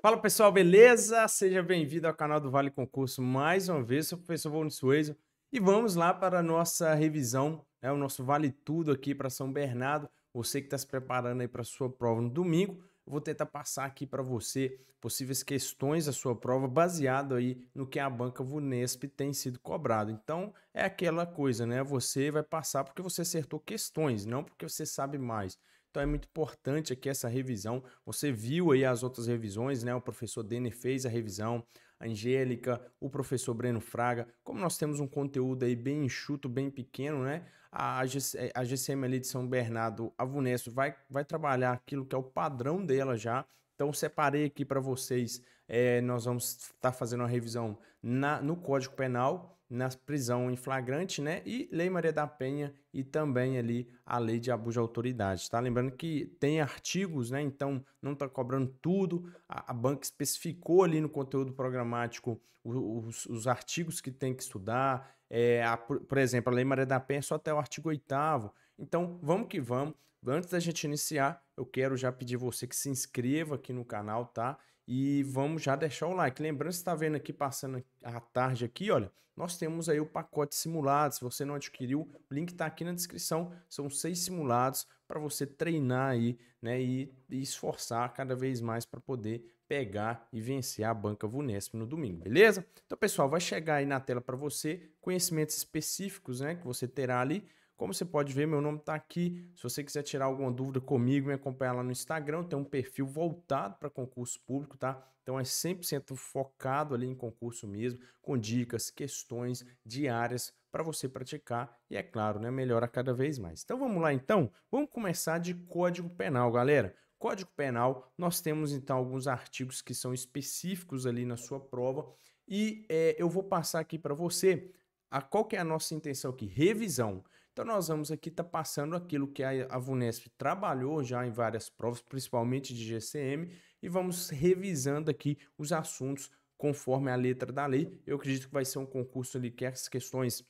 Fala pessoal, beleza? Seja bem-vindo ao canal do Vale Concurso mais uma vez. Sou o professor Volney Suezo e vamos lá para a nossa revisão, né? o nosso Vale Tudo aqui para São Bernardo. Você que está se preparando aí para a sua prova no domingo, eu vou tentar passar aqui para você possíveis questões da sua prova baseado aí no que a banca Vunesp tem sido cobrado. Então é aquela coisa, né? Você vai passar porque você acertou questões, não porque você sabe mais. Então é muito importante aqui essa revisão. Você viu aí as outras revisões, né? O professor Denner fez a revisão, a Angélica, o professor Breno Fraga. Como nós temos um conteúdo aí bem enxuto, bem pequeno, né? A, a GCM ali de São Bernardo, a Vunesto, vai, vai trabalhar aquilo que é o padrão dela já. Então separei aqui para vocês. É, nós vamos estar tá fazendo uma revisão na, no Código Penal na prisão em flagrante, né? E Lei Maria da Penha e também ali a Lei de Abuso de Autoridade, tá? Lembrando que tem artigos, né? Então não tá cobrando tudo. A, a banca especificou ali no conteúdo programático os, os artigos que tem que estudar. É, a, por exemplo, a Lei Maria da Penha é só até o artigo 8 Então vamos que vamos. Antes da gente iniciar, eu quero já pedir você que se inscreva aqui no canal, tá? E vamos já deixar o like. Lembrando, você está vendo aqui, passando a tarde aqui, olha, nós temos aí o pacote simulado. Se você não adquiriu, o link está aqui na descrição. São seis simulados para você treinar aí, né? E, e esforçar cada vez mais para poder pegar e vencer a banca Vunesp no domingo, beleza? Então, pessoal, vai chegar aí na tela para você conhecimentos específicos, né? Que você terá ali como você pode ver, meu nome está aqui. Se você quiser tirar alguma dúvida comigo, me acompanhar lá no Instagram, tem um perfil voltado para concurso público, tá? Então é 100% focado ali em concurso mesmo, com dicas, questões diárias para você praticar e é claro, né, melhora cada vez mais. Então vamos lá então, vamos começar de Código Penal, galera. Código Penal, nós temos então alguns artigos que são específicos ali na sua prova e é, eu vou passar aqui para você a qual que é a nossa intenção aqui? Revisão. Então nós vamos aqui estar tá passando aquilo que a, a VUNESP trabalhou já em várias provas, principalmente de GCM, e vamos revisando aqui os assuntos conforme a letra da lei. Eu acredito que vai ser um concurso ali que as questões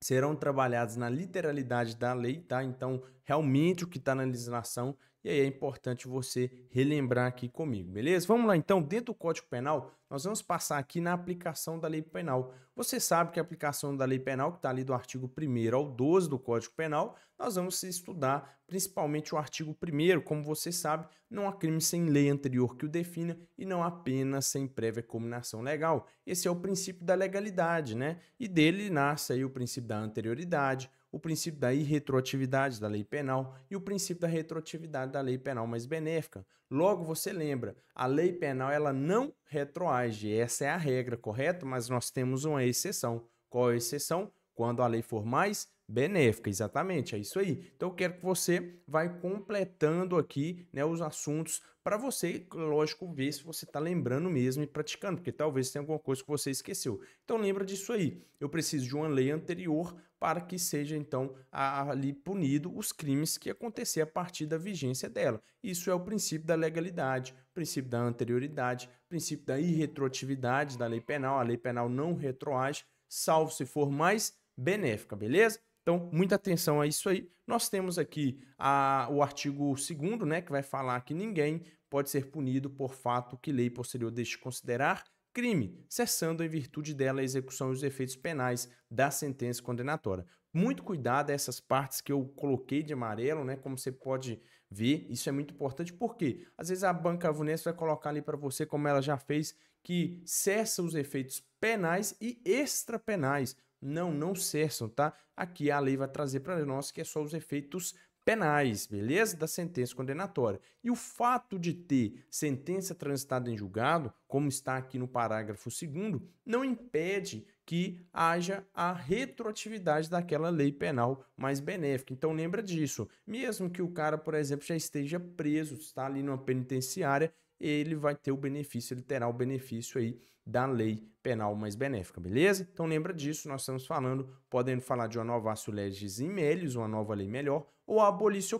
serão trabalhadas na literalidade da lei, tá? Então, realmente o que está na legislação e aí é importante você relembrar aqui comigo, beleza? Vamos lá então, dentro do Código Penal, nós vamos passar aqui na aplicação da lei penal. Você sabe que a aplicação da lei penal, que está ali do artigo 1 ao 12 do Código Penal, nós vamos estudar principalmente o artigo 1 como você sabe, não há crime sem lei anterior que o defina e não há pena sem prévia cominação legal. Esse é o princípio da legalidade, né? E dele nasce aí o princípio da anterioridade, o princípio da irretroatividade da lei penal e o princípio da retroatividade da lei penal mais benéfica. Logo, você lembra, a lei penal ela não retroage, essa é a regra, correto? Mas nós temos uma exceção. Qual é a exceção? Quando a lei for mais benéfica, exatamente, é isso aí. Então eu quero que você vai completando aqui né, os assuntos para você, lógico, ver se você está lembrando mesmo e praticando, porque talvez tenha alguma coisa que você esqueceu. Então lembra disso aí. Eu preciso de uma lei anterior para que seja então ali punido os crimes que acontecer a partir da vigência dela. Isso é o princípio da legalidade, princípio da anterioridade, princípio da irretroatividade da lei penal. A lei penal não retroage, salvo se for mais benéfica, beleza? Então, muita atenção a isso aí. Nós temos aqui a, o artigo 2 né, que vai falar que ninguém pode ser punido por fato que lei posterior deixe considerar crime, cessando em virtude dela a execução e os efeitos penais da sentença condenatória. Muito cuidado essas partes que eu coloquei de amarelo, né? Como você pode ver, isso é muito importante porque às vezes a banca Vunespa vai colocar ali para você, como ela já fez, que cessa os efeitos penais e extrapenais. Não, não cessam, tá? Aqui a lei vai trazer para nós que é só os efeitos penais penais, beleza? Da sentença condenatória. E o fato de ter sentença transitada em julgado, como está aqui no parágrafo 2, não impede que haja a retroatividade daquela lei penal mais benéfica. Então lembra disso. Mesmo que o cara, por exemplo, já esteja preso, está ali numa penitenciária, ele vai ter o benefício, ele terá o benefício aí da lei penal mais benéfica, beleza? Então lembra disso, nós estamos falando, podendo falar de uma nova legis in melius, uma nova lei melhor, ou a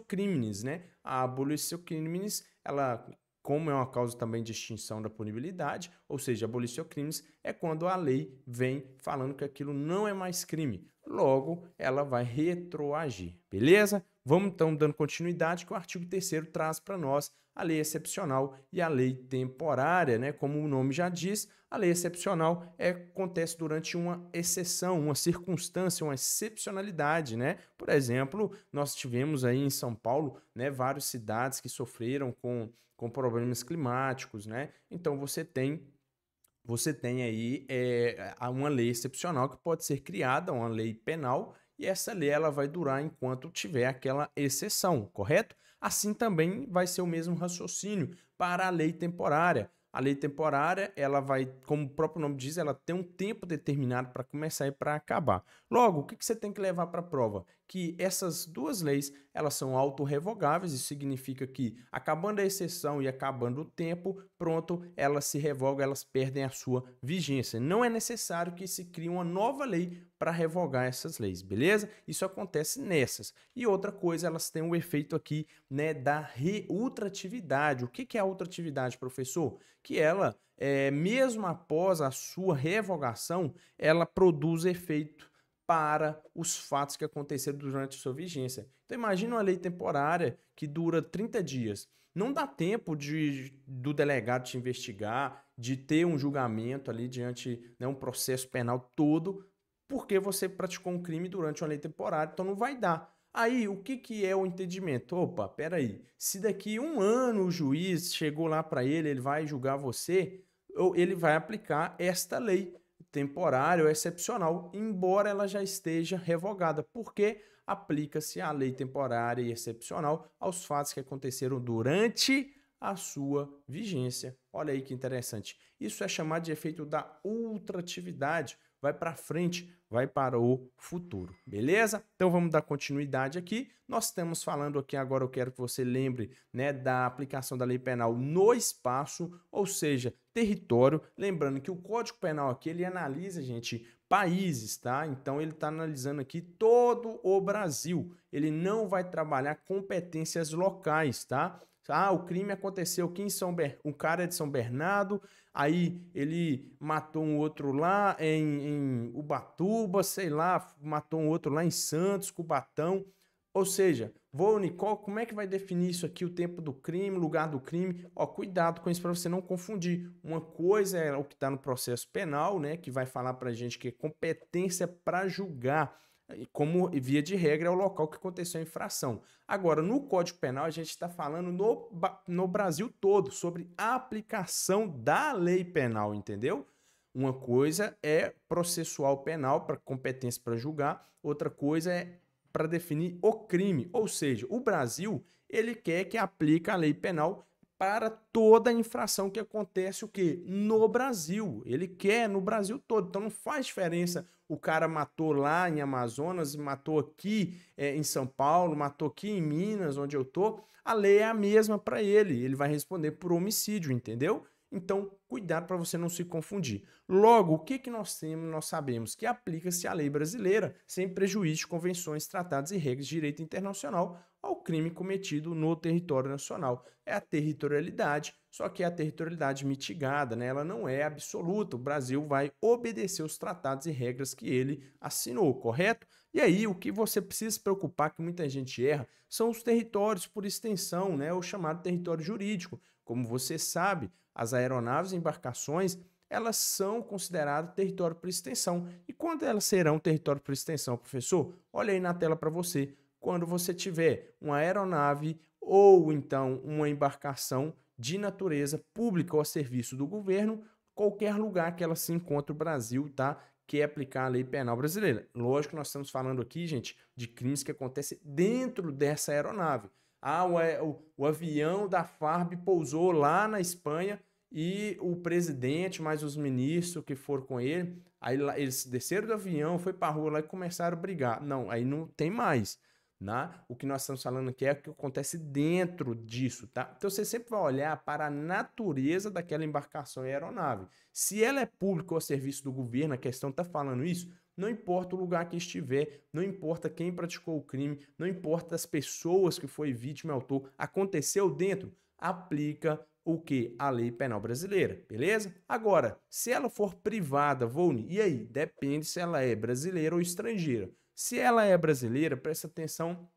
crimes, né? A abolitio crimes, ela como é uma causa também de extinção da punibilidade, ou seja, abolitio crimes é quando a lei vem falando que aquilo não é mais crime. Logo, ela vai retroagir, beleza? Vamos então dando continuidade que o artigo 3 traz para nós a lei excepcional e a lei temporária, né? Como o nome já diz, a lei excepcional é, acontece durante uma exceção, uma circunstância, uma excepcionalidade, né? Por exemplo, nós tivemos aí em São Paulo, né, várias cidades que sofreram com, com problemas climáticos, né? Então você tem você tem aí é, uma lei excepcional que pode ser criada, uma lei penal, e essa lei ela vai durar enquanto tiver aquela exceção, correto? Assim também vai ser o mesmo raciocínio para a lei temporária. A lei temporária, ela vai, como o próprio nome diz, ela tem um tempo determinado para começar e para acabar. Logo, o que, que você tem que levar para a prova? que essas duas leis elas são autorrevogáveis, isso significa que acabando a exceção e acabando o tempo, pronto, elas se revogam, elas perdem a sua vigência. Não é necessário que se crie uma nova lei para revogar essas leis, beleza? Isso acontece nessas. E outra coisa, elas têm o um efeito aqui, né, da ultratividade. O que, que é a ultratividade, professor? Que ela, é, mesmo após a sua revogação, ela produz efeito para os fatos que aconteceram durante sua vigência. Então imagine uma lei temporária que dura 30 dias. Não dá tempo de do delegado te investigar, de ter um julgamento ali diante, né, um processo penal todo, porque você praticou um crime durante uma lei temporária, então não vai dar. Aí, o que, que é o entendimento? Opa, peraí, se daqui um ano o juiz chegou lá para ele, ele vai julgar você, ele vai aplicar esta lei temporário excepcional, embora ela já esteja revogada, porque aplica-se a lei temporária e excepcional aos fatos que aconteceram durante a sua vigência. Olha aí que interessante. Isso é chamado de efeito da ultratividade vai para frente, vai para o futuro, beleza? Então vamos dar continuidade aqui. Nós estamos falando aqui agora, eu quero que você lembre, né, da aplicação da lei penal no espaço, ou seja, território, lembrando que o Código Penal aqui ele analisa, gente, países, tá? Então ele está analisando aqui todo o Brasil. Ele não vai trabalhar competências locais, tá? Ah, o crime aconteceu aqui em São Bernardo, o cara é de São Bernardo, aí ele matou um outro lá em, em Ubatuba, sei lá, matou um outro lá em Santos, Cubatão. Ou seja, vou, Nicole, como é que vai definir isso aqui, o tempo do crime, lugar do crime? Ó, cuidado com isso para você não confundir. Uma coisa é o que está no processo penal, né, que vai falar para gente que é competência para julgar como via de regra é o local que aconteceu a infração. Agora, no Código Penal, a gente está falando no, no Brasil todo sobre a aplicação da lei penal, entendeu? Uma coisa é processual penal, para competência para julgar, outra coisa é para definir o crime. Ou seja, o Brasil ele quer que aplique a lei penal para toda a infração que acontece o quê? No Brasil. Ele quer no Brasil todo. Então não faz diferença o cara matou lá em Amazonas, matou aqui é, em São Paulo, matou aqui em Minas, onde eu tô. A lei é a mesma para ele. Ele vai responder por homicídio, entendeu? Então, cuidado para você não se confundir. Logo, o que, que nós temos, nós sabemos que aplica-se à lei brasileira, sem prejuízo de convenções, tratados e regras de direito internacional, ao crime cometido no território nacional. É a territorialidade, só que é a territorialidade mitigada, né? ela não é absoluta. O Brasil vai obedecer os tratados e regras que ele assinou, correto? E aí, o que você precisa se preocupar, que muita gente erra, são os territórios por extensão, né? o chamado território jurídico. Como você sabe, as aeronaves e embarcações elas são consideradas território por extensão. E quando elas serão território por extensão, professor? Olha aí na tela para você quando você tiver uma aeronave ou então uma embarcação de natureza pública ou a serviço do governo, qualquer lugar que ela se encontre o Brasil, tá? Que é aplicar a lei penal brasileira. Lógico, nós estamos falando aqui, gente, de crimes que acontecem dentro dessa aeronave. Ah, o, o, o avião da FARB pousou lá na Espanha e o presidente, mais os ministros que foram com ele, aí eles desceram do avião, foi para rua lá e começaram a brigar. Não, aí não tem mais. Né? O que nós estamos falando aqui é o que acontece dentro disso. Tá? Então você sempre vai olhar para a natureza daquela embarcação e aeronave. Se ela é pública ou serviço do governo, a questão está falando isso, não importa o lugar que estiver, não importa quem praticou o crime, não importa as pessoas que foi vítima e autor, aconteceu dentro, aplica o que? A lei penal brasileira, beleza? Agora, se ela for privada, e aí? Depende se ela é brasileira ou estrangeira. Se ela é brasileira, presta atenção,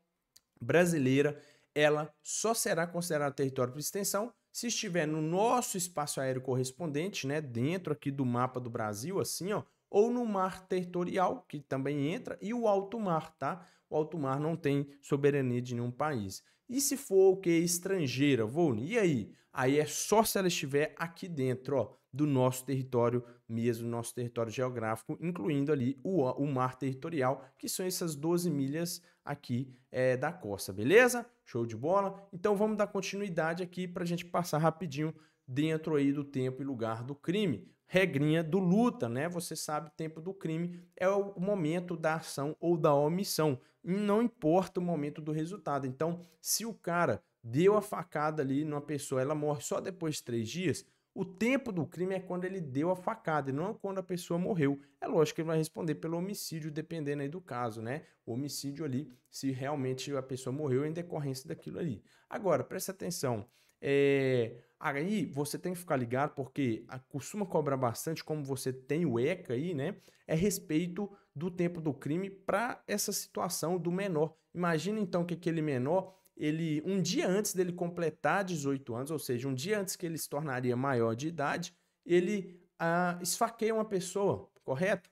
brasileira, ela só será considerada território por extensão se estiver no nosso espaço aéreo correspondente, né, dentro aqui do mapa do Brasil, assim, ó, ou no mar territorial, que também entra, e o alto mar, tá? O alto mar não tem soberania de nenhum país. E se for o que? Estrangeira, Volney, e aí? Aí é só se ela estiver aqui dentro, ó, do nosso território mesmo, nosso território geográfico, incluindo ali o, o mar territorial, que são essas 12 milhas aqui é, da costa, beleza? Show de bola? Então vamos dar continuidade aqui para a gente passar rapidinho dentro aí do tempo e lugar do crime. Regrinha do luta, né? Você sabe, tempo do crime é o momento da ação ou da omissão não importa o momento do resultado. Então, se o cara deu a facada ali numa pessoa, ela morre só depois de três dias, o tempo do crime é quando ele deu a facada e não é quando a pessoa morreu. É lógico que ele vai responder pelo homicídio, dependendo aí do caso, né? O homicídio ali, se realmente a pessoa morreu em decorrência daquilo ali. Agora, presta atenção. É... Aí você tem que ficar ligado porque costuma cobrar bastante, como você tem o ECA aí, né? É respeito do tempo do crime para essa situação do menor. Imagina então que aquele menor, ele um dia antes dele completar 18 anos, ou seja, um dia antes que ele se tornaria maior de idade, ele ah, esfaqueia uma pessoa, correto?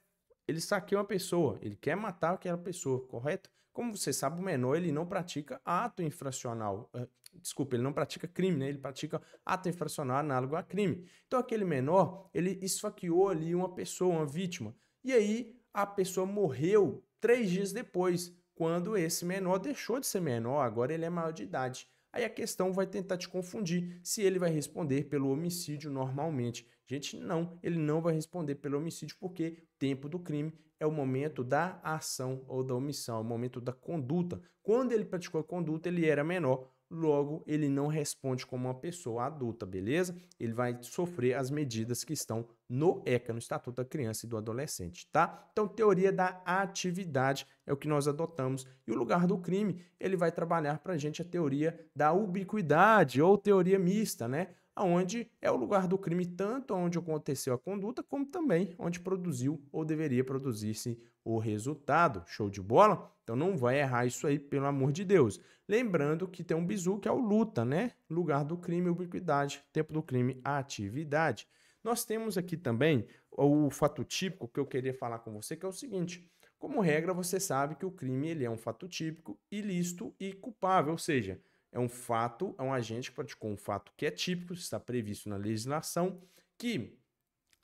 Ele saqueia uma pessoa, ele quer matar aquela pessoa, correto? Como você sabe, o menor ele não pratica ato infracional, ah, Desculpa, ele não pratica crime, né? Ele pratica ato infracional análogo a crime. Então aquele menor, ele esfaqueou ali uma pessoa, uma vítima. E aí a pessoa morreu três dias depois, quando esse menor deixou de ser menor, agora ele é maior de idade. Aí a questão vai tentar te confundir se ele vai responder pelo homicídio normalmente. Gente, não, ele não vai responder pelo homicídio porque o tempo do crime é o momento da ação ou da omissão, é o momento da conduta. Quando ele praticou a conduta, ele era menor logo ele não responde como uma pessoa adulta, beleza? Ele vai sofrer as medidas que estão no ECA, no Estatuto da Criança e do Adolescente, tá? Então, teoria da atividade é o que nós adotamos. E o lugar do crime, ele vai trabalhar para a gente a teoria da ubiquidade ou teoria mista, né? aonde é o lugar do crime tanto onde aconteceu a conduta como também onde produziu ou deveria produzir-se o resultado. Show de bola? Então não vai errar isso aí, pelo amor de Deus. Lembrando que tem um bizu que é o luta, né? Lugar do crime, ubiquidade, tempo do crime, atividade. Nós temos aqui também o fato típico que eu queria falar com você, que é o seguinte: como regra, você sabe que o crime ele é um fato típico, ilícito e culpável, ou seja, é um fato, é um agente que praticou um fato que é típico, está previsto na legislação, que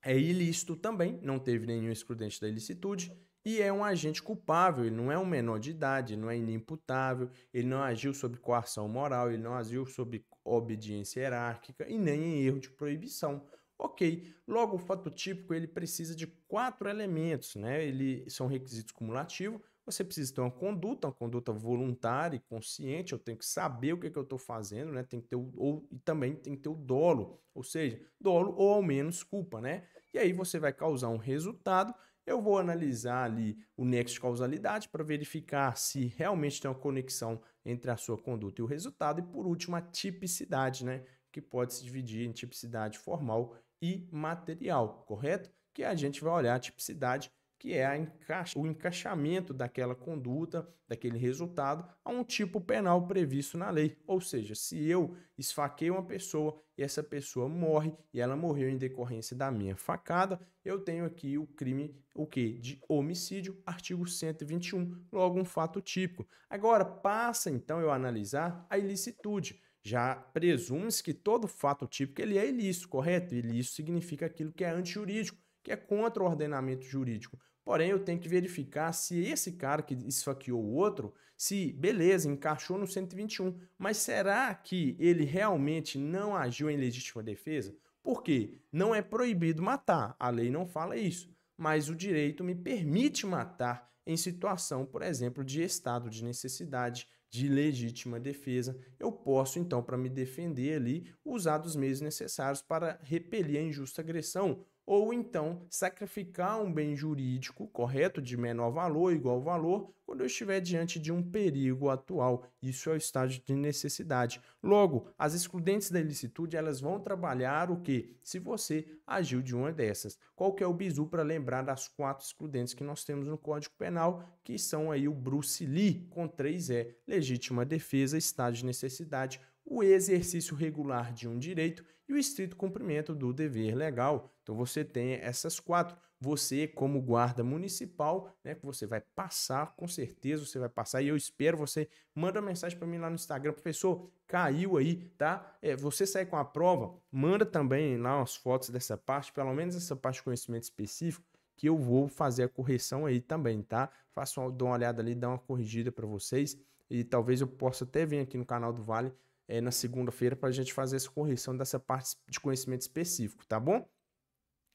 é ilícito também, não teve nenhum excludente da ilicitude, e é um agente culpável, ele não é um menor de idade, não é inimputável, ele não agiu sob coação moral, ele não agiu sob obediência hierárquica e nem em erro de proibição. Ok, logo o fato típico ele precisa de quatro elementos, né? Ele são requisitos cumulativos, você precisa ter uma conduta, uma conduta voluntária e consciente. Eu tenho que saber o que, é que eu estou fazendo, né? Tem que ter o, ou, e também tem que ter o dolo, ou seja, dolo ou ao menos culpa, né? E aí você vai causar um resultado. Eu vou analisar ali o nexo de causalidade para verificar se realmente tem uma conexão entre a sua conduta e o resultado. E por último, a tipicidade, né? Que pode se dividir em tipicidade formal e material, correto? Que a gente vai olhar a tipicidade que é encaixa, o encaixamento daquela conduta, daquele resultado, a um tipo penal previsto na lei. Ou seja, se eu esfaquei uma pessoa e essa pessoa morre e ela morreu em decorrência da minha facada, eu tenho aqui o crime o que de homicídio, artigo 121, logo um fato típico. Agora passa então eu analisar a ilicitude já presume-se que todo fato típico ele é ilícito, correto? Ilícito significa aquilo que é antijurídico, que é contra o ordenamento jurídico. Porém, eu tenho que verificar se esse cara que esfaqueou o outro, se, beleza, encaixou no 121, mas será que ele realmente não agiu em legítima defesa? Por quê? Não é proibido matar, a lei não fala isso, mas o direito me permite matar em situação, por exemplo, de estado de necessidade, de legítima defesa. Eu posso, então, para me defender ali, usar dos meios necessários para repelir a injusta agressão ou então sacrificar um bem jurídico correto de menor valor, igual valor, quando eu estiver diante de um perigo atual. Isso é o estágio de necessidade. Logo, as excludentes da ilicitude, elas vão trabalhar o que? Se você agiu de uma dessas. Qual que é o bizu para lembrar das quatro excludentes que nós temos no Código Penal, que são aí o Bruce Lee com 3E, legítima defesa, estágio de necessidade, o exercício regular de um direito e o estrito cumprimento do dever legal. Então você tem essas quatro. Você, como guarda municipal, né, que você vai passar, com certeza você vai passar, e eu espero você. Manda uma mensagem para mim lá no Instagram, professor, caiu aí, tá? É, você sai com a prova, manda também lá umas fotos dessa parte, pelo menos essa parte de conhecimento específico, que eu vou fazer a correção aí também, tá? Faço uma, dou uma olhada ali, dá uma corrigida para vocês e talvez eu possa até vir aqui no canal do Vale é, na segunda-feira para a gente fazer essa correção dessa parte de conhecimento específico, tá bom?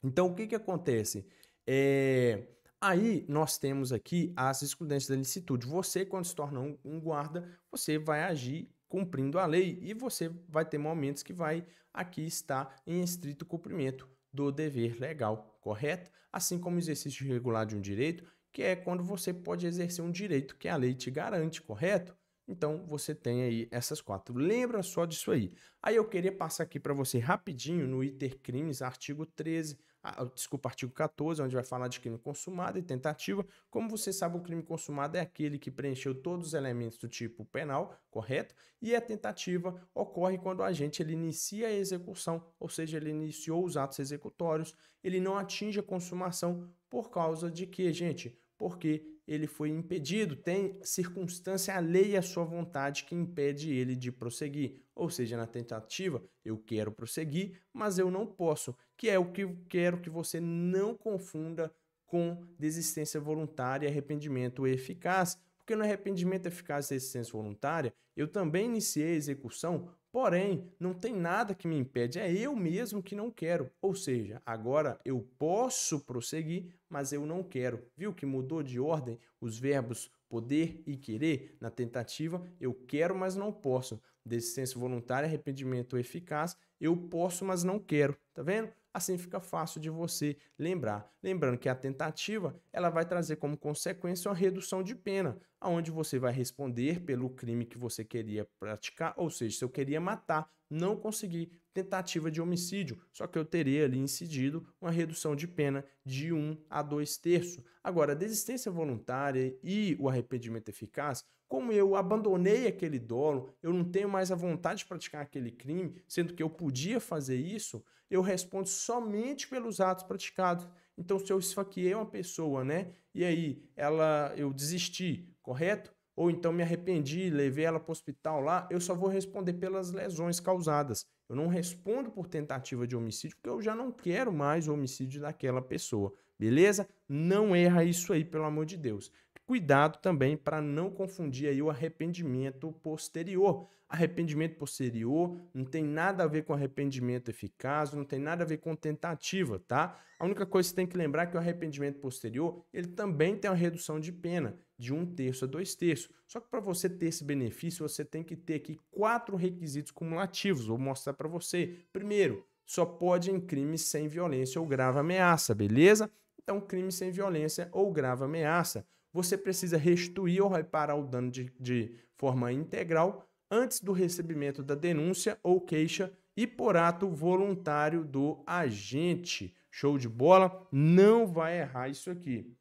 Então, o que, que acontece? É, aí nós temos aqui as excludentes da licitude. Você, quando se torna um, um guarda, você vai agir cumprindo a lei e você vai ter momentos que vai aqui estar em estrito cumprimento do dever legal, correto? Assim como o exercício regular de um direito, que é quando você pode exercer um direito que a lei te garante, correto? Então você tem aí essas quatro. Lembra só disso aí. Aí eu queria passar aqui para você rapidinho no ITER Crimes, artigo 13, ah, desculpa, artigo 14, onde vai falar de crime consumado e tentativa. Como você sabe, o crime consumado é aquele que preencheu todos os elementos do tipo penal, correto? E a tentativa ocorre quando a gente ele inicia a execução, ou seja, ele iniciou os atos executórios, ele não atinge a consumação por causa de que, gente? Porque ele foi impedido, tem circunstância alheia à sua vontade que impede ele de prosseguir. Ou seja, na tentativa, eu quero prosseguir, mas eu não posso, que é o que eu quero que você não confunda com desistência voluntária e arrependimento eficaz. Porque no arrependimento eficaz e resistência voluntária, eu também iniciei a execução Porém, não tem nada que me impede, é eu mesmo que não quero. Ou seja, agora eu posso prosseguir, mas eu não quero. Viu que mudou de ordem os verbos poder e querer na tentativa? Eu quero, mas não posso desistência voluntária, arrependimento eficaz, eu posso, mas não quero, tá vendo? Assim fica fácil de você lembrar. Lembrando que a tentativa, ela vai trazer como consequência uma redução de pena, aonde você vai responder pelo crime que você queria praticar, ou seja, se eu queria matar, não consegui tentativa de homicídio, só que eu teria ali incidido uma redução de pena de 1 a 2 terços. Agora, a desistência voluntária e o arrependimento eficaz, como eu abandonei aquele dolo, eu não tenho mais a vontade de praticar aquele crime, sendo que eu podia fazer isso, eu respondo somente pelos atos praticados. Então, se eu esfaqueei uma pessoa, né? E aí ela eu desisti, correto? ou então me arrependi, levei ela para o hospital lá, eu só vou responder pelas lesões causadas. Eu não respondo por tentativa de homicídio, porque eu já não quero mais o homicídio daquela pessoa, beleza? Não erra isso aí, pelo amor de Deus. Cuidado também para não confundir aí o arrependimento posterior. Arrependimento posterior não tem nada a ver com arrependimento eficaz, não tem nada a ver com tentativa, tá? A única coisa que você tem que lembrar é que o arrependimento posterior, ele também tem uma redução de pena, de um terço a dois terços. Só que para você ter esse benefício, você tem que ter aqui quatro requisitos cumulativos. Vou mostrar para você. Primeiro, só pode em crimes sem violência ou grave ameaça, beleza? Então, crime sem violência ou grave ameaça você precisa restituir ou reparar o dano de, de forma integral antes do recebimento da denúncia ou queixa e por ato voluntário do agente. Show de bola? Não vai errar isso aqui,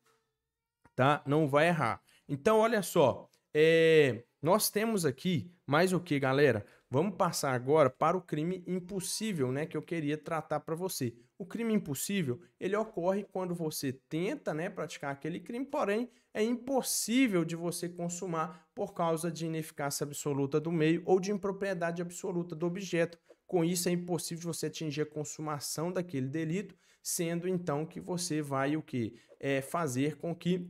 tá? Não vai errar. Então, olha só, é... nós temos aqui mais o que, galera? Vamos passar agora para o crime impossível, né, que eu queria tratar para você. O crime impossível, ele ocorre quando você tenta, né, praticar aquele crime, porém é impossível de você consumar por causa de ineficácia absoluta do meio ou de impropriedade absoluta do objeto. Com isso é impossível de você atingir a consumação daquele delito, sendo então que você vai o que é fazer com que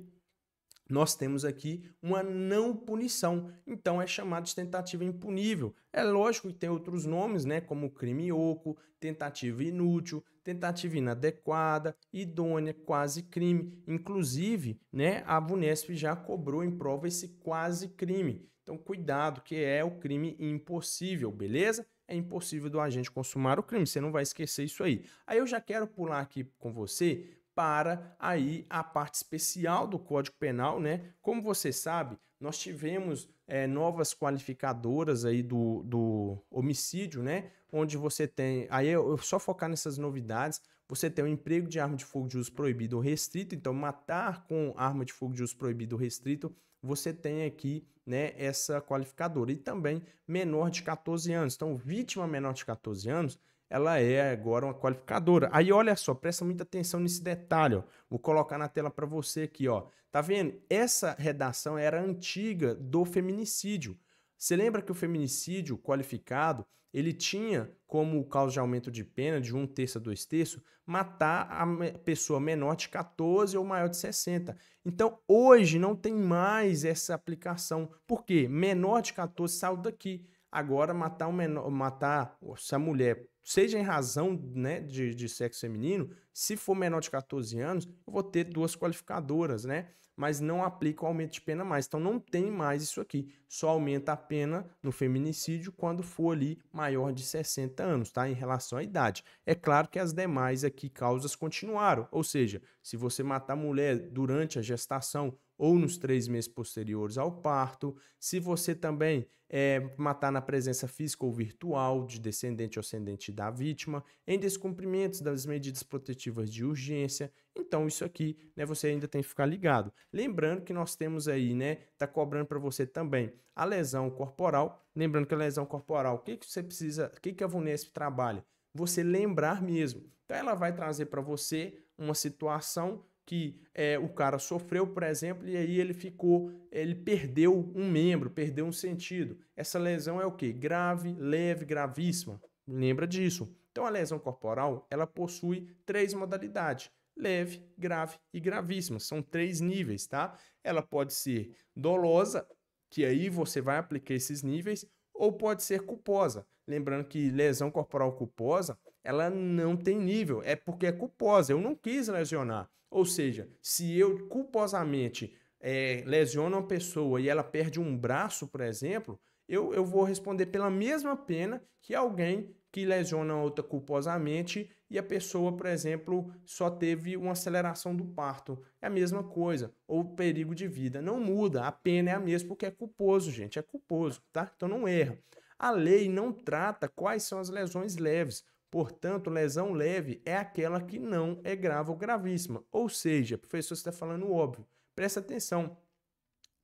nós temos aqui uma não punição. Então é chamado de tentativa impunível. É lógico que tem outros nomes, né, como crime oco, tentativa inútil, tentativa inadequada, idônea, quase crime. Inclusive, né, a Vunesp já cobrou em prova esse quase crime. Então cuidado que é o crime impossível, beleza? É impossível do agente consumar o crime, você não vai esquecer isso aí. Aí eu já quero pular aqui com você para aí a parte especial do Código Penal, né? Como você sabe, nós tivemos é, novas qualificadoras aí do, do homicídio, né? Onde você tem, aí eu, eu só focar nessas novidades, você tem o emprego de arma de fogo de uso proibido ou restrito, então matar com arma de fogo de uso proibido ou restrito, você tem aqui né, essa qualificadora. E também menor de 14 anos. Então, vítima menor de 14 anos, ela é agora uma qualificadora. Aí olha só, presta muita atenção nesse detalhe, ó. Vou colocar na tela para você aqui, ó. Tá vendo? Essa redação era antiga do feminicídio. Você lembra que o feminicídio qualificado, ele tinha como causa de aumento de pena de um terço a dois terços, matar a pessoa menor de 14 ou maior de 60. Então, hoje não tem mais essa aplicação. Por quê? Menor de 14 saiu daqui. Agora, matar, o menor, matar essa mulher seja em razão né, de, de sexo feminino, se for menor de 14 anos, eu vou ter duas qualificadoras, né? Mas não aplica o aumento de pena mais. Então não tem mais isso aqui só aumenta a pena no feminicídio quando for ali maior de 60 anos, tá? Em relação à idade. É claro que as demais aqui causas continuaram, ou seja, se você matar a mulher durante a gestação ou nos três meses posteriores ao parto, se você também é, matar na presença física ou virtual de descendente ou ascendente da vítima, em descumprimentos das medidas protetivas de urgência, então isso aqui, né, você ainda tem que ficar ligado. Lembrando que nós temos aí, né, tá cobrando para você também a lesão corporal. Lembrando que a lesão corporal, o que, que você precisa, o que, que a VUNESP trabalha? Você lembrar mesmo. Então ela vai trazer para você uma situação que é, o cara sofreu, por exemplo, e aí ele ficou, ele perdeu um membro, perdeu um sentido. Essa lesão é o que? Grave, leve, gravíssima. Lembra disso. Então a lesão corporal ela possui três modalidades: leve, grave e gravíssima. São três níveis, tá? Ela pode ser dolosa, que aí você vai aplicar esses níveis, ou pode ser culposa. Lembrando que lesão corporal culposa, ela não tem nível, é porque é culposa, eu não quis lesionar. Ou seja, se eu culposamente é, lesiono uma pessoa e ela perde um braço, por exemplo, eu, eu vou responder pela mesma pena que alguém que a outra culposamente e a pessoa, por exemplo, só teve uma aceleração do parto. É a mesma coisa. Ou perigo de vida. Não muda. A pena é a mesma porque é culposo, gente. É culposo, tá? Então não erra. A lei não trata quais são as lesões leves. Portanto, lesão leve é aquela que não é grave ou gravíssima. Ou seja, professor, você está falando óbvio. Presta atenção.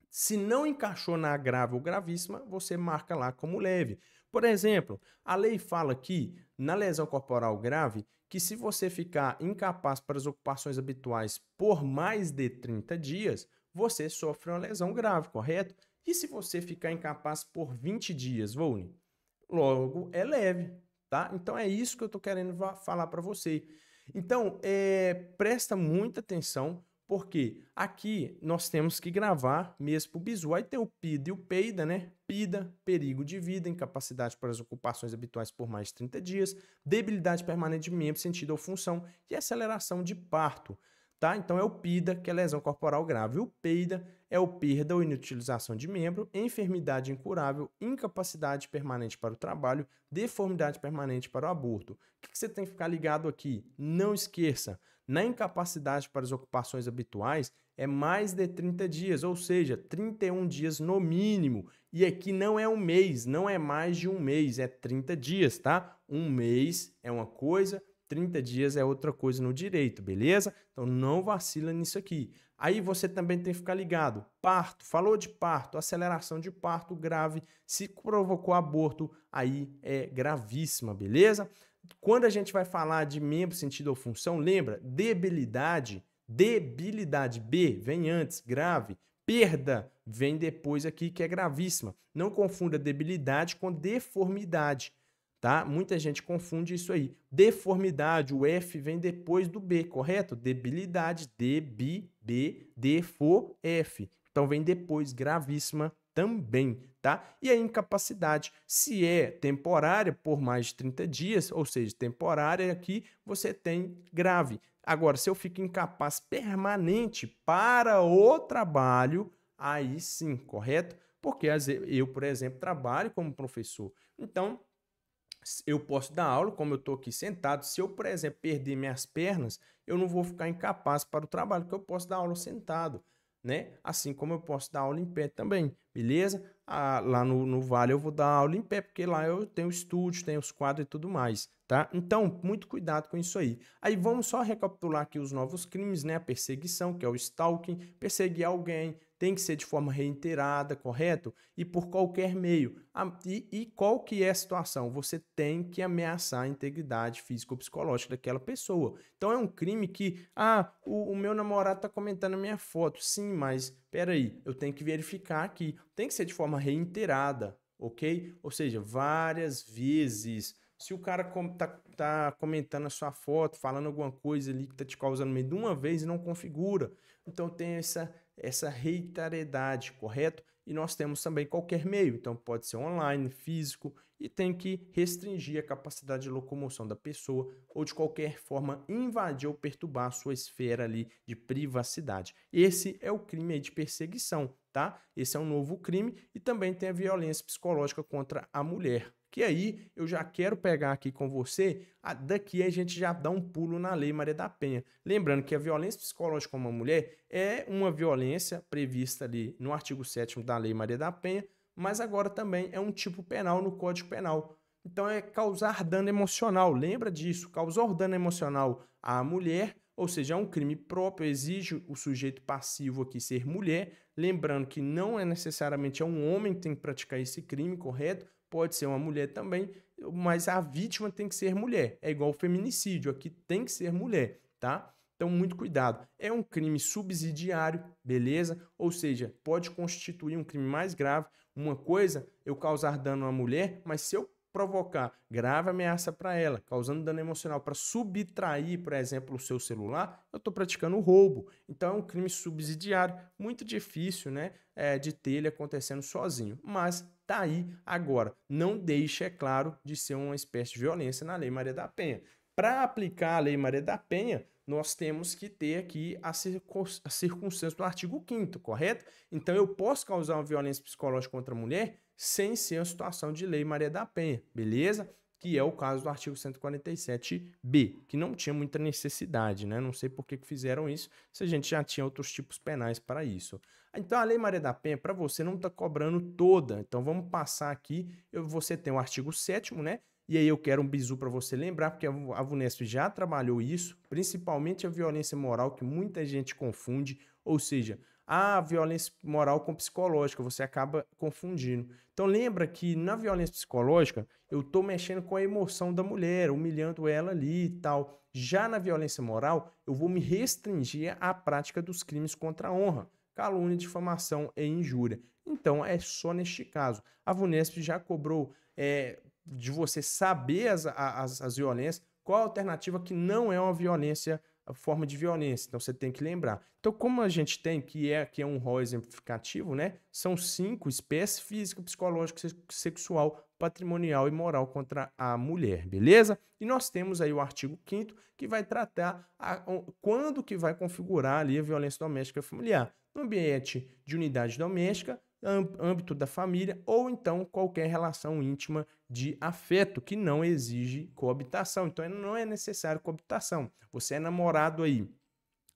Se não encaixou na grave ou gravíssima, você marca lá como leve. Por exemplo, a lei fala que, na lesão corporal grave, que se você ficar incapaz para as ocupações habituais por mais de 30 dias, você sofre uma lesão grave, correto? E se você ficar incapaz por 20 dias, Volney? Logo, é leve, tá? Então é isso que eu estou querendo falar para você. Então, é, presta muita atenção porque aqui nós temos que gravar mesmo para o bizu. Aí tem o pida e o PEIDA, né? PIDA, perigo de vida, incapacidade para as ocupações habituais por mais de 30 dias, debilidade permanente de membro, sentido ou função e aceleração de parto. Tá? Então é o PIDA, que é lesão corporal grave. o PEIDA é o perda ou inutilização de membro, enfermidade incurável, incapacidade permanente para o trabalho, deformidade permanente para o aborto. O que, que você tem que ficar ligado aqui? Não esqueça, na incapacidade para as ocupações habituais é mais de 30 dias, ou seja, 31 dias no mínimo. E aqui não é um mês, não é mais de um mês, é 30 dias, tá? Um mês é uma coisa, 30 dias é outra coisa no direito, beleza? Então não vacila nisso aqui. Aí você também tem que ficar ligado. Parto, falou de parto, aceleração de parto grave, se provocou aborto, aí é gravíssima, beleza? quando a gente vai falar de membro, sentido ou função, lembra? Debilidade, debilidade B vem antes, grave. Perda vem depois aqui, que é gravíssima. Não confunda debilidade com deformidade, tá? Muita gente confunde isso aí. Deformidade, o F vem depois do B, correto? Debilidade, D, B, B, D, F. Então vem depois, gravíssima também, tá? E a incapacidade, se é temporária por mais de 30 dias, ou seja, temporária aqui é você tem grave. Agora, se eu fico incapaz permanente para o trabalho, aí sim, correto? Porque eu, por exemplo, trabalho como professor. Então, eu posso dar aula, como eu estou aqui sentado. Se eu, por exemplo, perder minhas pernas, eu não vou ficar incapaz para o trabalho, porque eu posso dar aula sentado. Né? Assim como eu posso dar aula em pé também beleza? Ah, lá no, no, Vale eu vou dar aula em pé, porque lá eu tenho estúdio, tenho os quadros e tudo mais, tá? Então, muito cuidado com isso aí. Aí vamos só recapitular aqui os novos crimes, né? A perseguição, que é o stalking, perseguir alguém, tem que ser de forma reiterada, correto? E por qualquer meio. E, e qual que é a situação? Você tem que ameaçar a integridade física ou psicológica daquela pessoa. Então é um crime que, ah, o, o meu namorado tá comentando a minha foto. Sim, mas espera aí, eu tenho que verificar aqui. Tem que ser de forma reiterada, ok? Ou seja, várias vezes. Se o cara tá, tá comentando a sua foto, falando alguma coisa ali que tá te causando medo uma vez e não configura. Então tem essa, essa reitariedade, correto? E nós temos também qualquer meio. Então pode ser online, físico, e tem que restringir a capacidade de locomoção da pessoa ou de qualquer forma invadir ou perturbar a sua esfera ali de privacidade. Esse é o crime de perseguição, tá? Esse é um novo crime e também tem a violência psicológica contra a mulher. Que aí eu já quero pegar aqui com você, daqui a gente já dá um pulo na Lei Maria da Penha. Lembrando que a violência psicológica com uma mulher é uma violência prevista ali no artigo 7 da Lei Maria da Penha, mas agora também é um tipo penal no Código Penal. Então é causar dano emocional, lembra disso, causar dano emocional à mulher, ou seja, é um crime próprio, exige o sujeito passivo aqui ser mulher, lembrando que não é necessariamente é um homem que tem que praticar esse crime, correto? Pode ser uma mulher também, mas a vítima tem que ser mulher. É igual o feminicídio, aqui tem que ser mulher, tá? Então, muito cuidado. É um crime subsidiário, beleza? Ou seja, pode constituir um crime mais grave. Uma coisa, eu causar dano à mulher, mas se eu provocar grave ameaça para ela, causando dano emocional para subtrair, por exemplo, o seu celular, eu estou praticando roubo. Então é um crime subsidiário, muito difícil né, é, de ter ele acontecendo sozinho. Mas tá aí agora. Não deixe, é claro, de ser uma espécie de violência na Lei Maria da Penha. Para aplicar a Lei Maria da Penha, nós temos que ter aqui a, circunstância do artigo 5 correto? Então eu posso causar uma violência psicológica contra a mulher sem ser a situação de lei Maria da Penha, beleza? Que é o caso do artigo 147B, que não tinha muita necessidade, né? Não sei por que fizeram isso, se a gente já tinha outros tipos penais para isso. Então a Lei Maria da Penha, para você, não está cobrando toda. Então vamos passar aqui, eu, você tem o artigo 7 né? E aí eu quero um bizu para você lembrar, porque a Vunesp já trabalhou isso, principalmente a violência moral, que muita gente confunde, ou seja, a violência moral com psicológica, você acaba confundindo. Então lembra que na violência psicológica, eu estou mexendo com a emoção da mulher, humilhando ela ali e tal. Já na violência moral, eu vou me restringir à prática dos crimes contra a honra, calúnia, difamação e injúria. Então é só neste caso. A Vunesp já cobrou é, de você saber as, as, as violências, qual a alternativa que não é uma violência, a forma de violência. Então você tem que lembrar. Então, como a gente tem, que é que é um rol exemplificativo, né? São cinco espécies física, psicológica, sexual, patrimonial e moral contra a mulher, beleza? E nós temos aí o artigo 5 que vai tratar a, quando que vai configurar ali a violência doméstica familiar. No ambiente de unidade doméstica, âmbito da família ou então qualquer relação íntima de afeto que não exige coabitação. Então é, não é necessário coabitação. Você é namorado aí.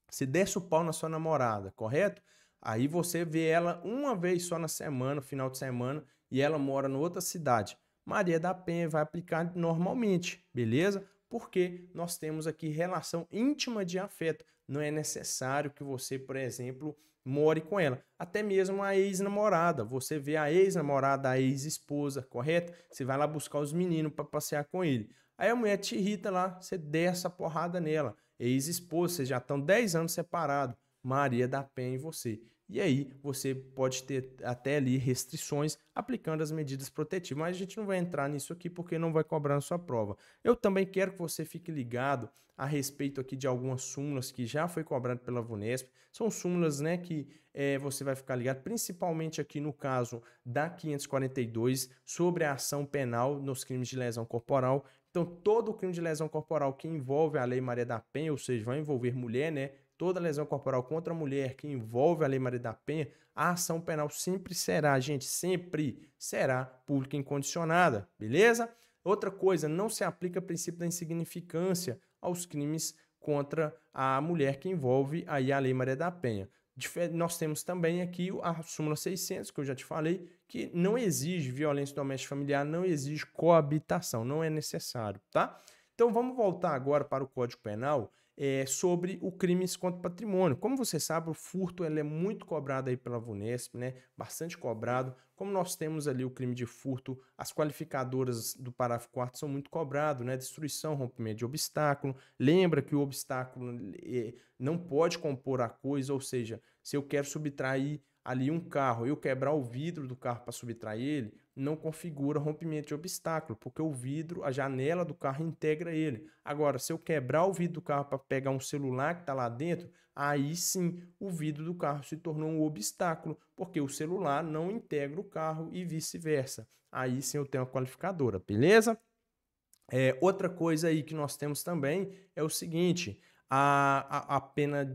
Se desce o pau na sua namorada, correto? Aí você vê ela uma vez só na semana, final de semana, e ela mora em outra cidade. Maria da Penha vai aplicar normalmente, beleza? Porque nós temos aqui relação íntima de afeto. Não é necessário que você, por exemplo, more com ela. Até mesmo a ex-namorada. Você vê a ex-namorada, a ex-esposa, correto? Você vai lá buscar os meninos para passear com ele. Aí a mulher te irrita lá, você desce a porrada nela. Ex-esposa, vocês já estão 10 anos separados. Maria da Penha e você. E aí você pode ter até ali restrições aplicando as medidas protetivas. Mas a gente não vai entrar nisso aqui porque não vai cobrar na sua prova. Eu também quero que você fique ligado a respeito aqui de algumas súmulas que já foi cobrado pela Vunesp. São súmulas né, que é, você vai ficar ligado, principalmente aqui no caso da 542 sobre a ação penal nos crimes de lesão corporal. Então, todo o crime de lesão corporal que envolve a Lei Maria da Penha, ou seja, vai envolver mulher, né? toda lesão corporal contra a mulher que envolve a Lei Maria da Penha, a ação penal sempre será, gente, sempre será pública incondicionada, beleza? Outra coisa, não se aplica o princípio da insignificância aos crimes contra a mulher que envolve aí a Lei Maria da Penha. Nós temos também aqui a súmula 600, que eu já te falei, que não exige violência doméstica familiar, não exige coabitação, não é necessário, tá? Então vamos voltar agora para o Código Penal é, sobre o crime contra o patrimônio. Como você sabe, o furto ele é muito cobrado aí pela Vunesp, né? Bastante cobrado. Como nós temos ali o crime de furto, as qualificadoras do parágrafo 4 são muito cobrado, né? Destruição, rompimento de obstáculo. Lembra que o obstáculo é, não pode compor a coisa, ou seja, se eu quero subtrair ali um carro, eu quebrar o vidro do carro para subtrair ele, não configura rompimento de obstáculo, porque o vidro, a janela do carro integra ele. Agora, se eu quebrar o vidro do carro para pegar um celular que está lá dentro, aí sim o vidro do carro se tornou um obstáculo, porque o celular não integra o carro e vice-versa. Aí sim eu tenho a qualificadora, beleza? É, outra coisa aí que nós temos também é o seguinte: a, a, a, pena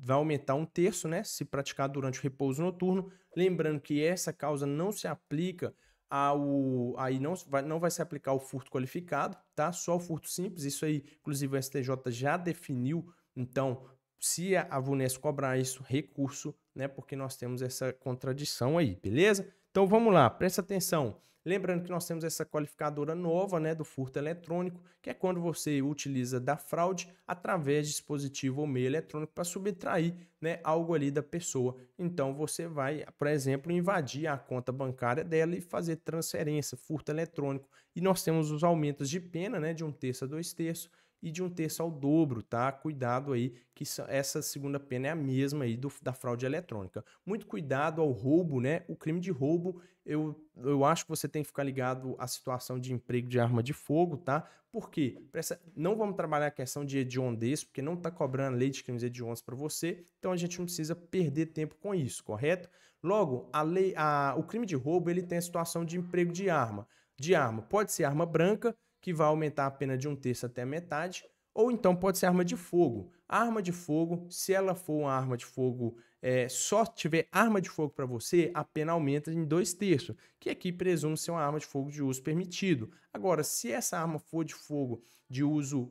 vai aumentar um terço, né? Se praticar durante o repouso noturno. Lembrando que essa causa não se aplica ao, aí não vai, não vai se aplicar o furto qualificado, tá? Só o furto simples. Isso aí, inclusive, o STJ já definiu. Então, se a Vunesco cobrar isso, recurso, né? Porque nós temos essa contradição aí, beleza? Então vamos lá, presta atenção. Lembrando que nós temos essa qualificadora nova né, do furto eletrônico, que é quando você utiliza da fraude através de dispositivo ou meio eletrônico para subtrair né, algo ali da pessoa. Então você vai, por exemplo, invadir a conta bancária dela e fazer transferência, furto eletrônico. E nós temos os aumentos de pena né, de um terço a dois terços e de um terço ao dobro, tá? Cuidado aí que essa segunda pena é a mesma aí do, da fraude eletrônica. Muito cuidado ao roubo, né? O crime de roubo, eu, eu acho que você tem que ficar ligado à situação de emprego de arma de fogo, tá? Por quê? Essa, não vamos trabalhar a questão de hediondez, porque não está cobrando lei de crimes hediondos para você, então a gente não precisa perder tempo com isso, correto? Logo, a lei, a, o crime de roubo ele tem a situação de emprego de arma. De arma, pode ser arma branca, que vai aumentar a pena de um terço até a metade, ou então pode ser arma de fogo. A arma de fogo, se ela for uma arma de fogo, é, só tiver arma de fogo para você, a pena aumenta em dois terços, que aqui presume ser uma arma de fogo de uso permitido. Agora, se essa arma for de fogo de uso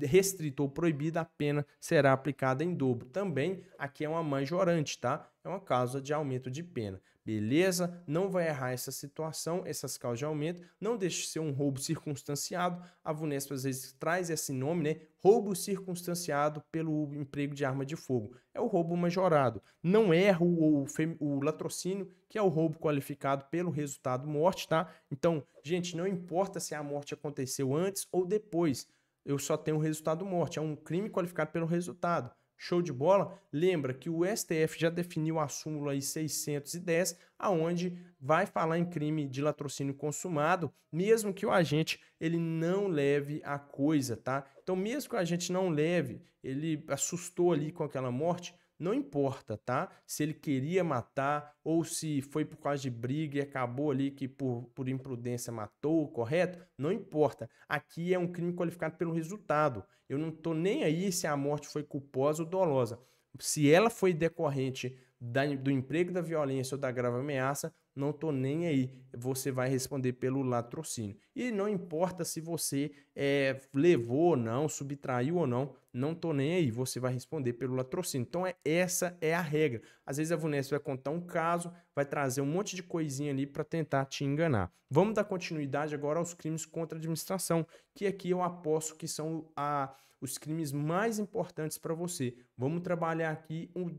restrito ou proibido, a pena será aplicada em dobro. Também aqui é uma manjorante, tá? É uma causa de aumento de pena. Beleza? Não vai errar essa situação, essas causas de aumento. Não deixe de ser um roubo circunstanciado. A Vunesp às vezes traz esse nome, né? Roubo circunstanciado pelo emprego de arma de fogo. É o roubo majorado. Não erra o, o latrocínio, que é o roubo qualificado pelo resultado morte, tá? Então, gente, não importa se a morte aconteceu antes ou depois. Eu só tenho o resultado morte. É um crime qualificado pelo resultado. Show de bola? Lembra que o STF já definiu a súmula aí 610, aonde vai falar em crime de latrocínio consumado, mesmo que o agente ele não leve a coisa, tá? Então, mesmo que o agente não leve, ele assustou ali com aquela morte, não importa, tá? Se ele queria matar ou se foi por causa de briga e acabou ali que por, por imprudência matou, correto? Não importa. Aqui é um crime qualificado pelo resultado. Eu não tô nem aí se a morte foi culposa ou dolosa. Se ela foi decorrente da, do emprego da violência ou da grave ameaça, não tô nem aí. Você vai responder pelo latrocínio. E não importa se você é, levou ou não, subtraiu ou não, não tô nem aí. Você vai responder pelo latrocínio. Então, é, essa é a regra. Às vezes a Vunesp vai contar um caso, vai trazer um monte de coisinha ali para tentar te enganar. Vamos dar continuidade agora aos crimes contra a administração, que aqui eu aposto que são a os crimes mais importantes para você. Vamos trabalhar aqui, o,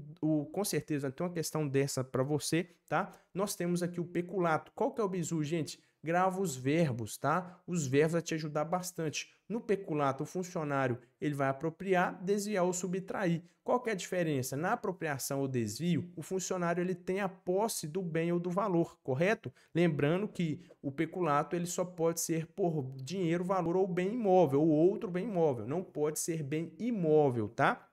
o, com certeza, tem uma questão dessa para você, tá? Nós temos aqui o peculato. Qual que é o bizu, gente? grava os verbos, tá? Os verbos vai te ajudar bastante. No peculato, o funcionário ele vai apropriar, desviar ou subtrair. Qual que é a diferença? Na apropriação ou desvio, o funcionário ele tem a posse do bem ou do valor, correto? Lembrando que o peculato ele só pode ser por dinheiro, valor ou bem imóvel, ou outro bem imóvel. Não pode ser bem imóvel, tá?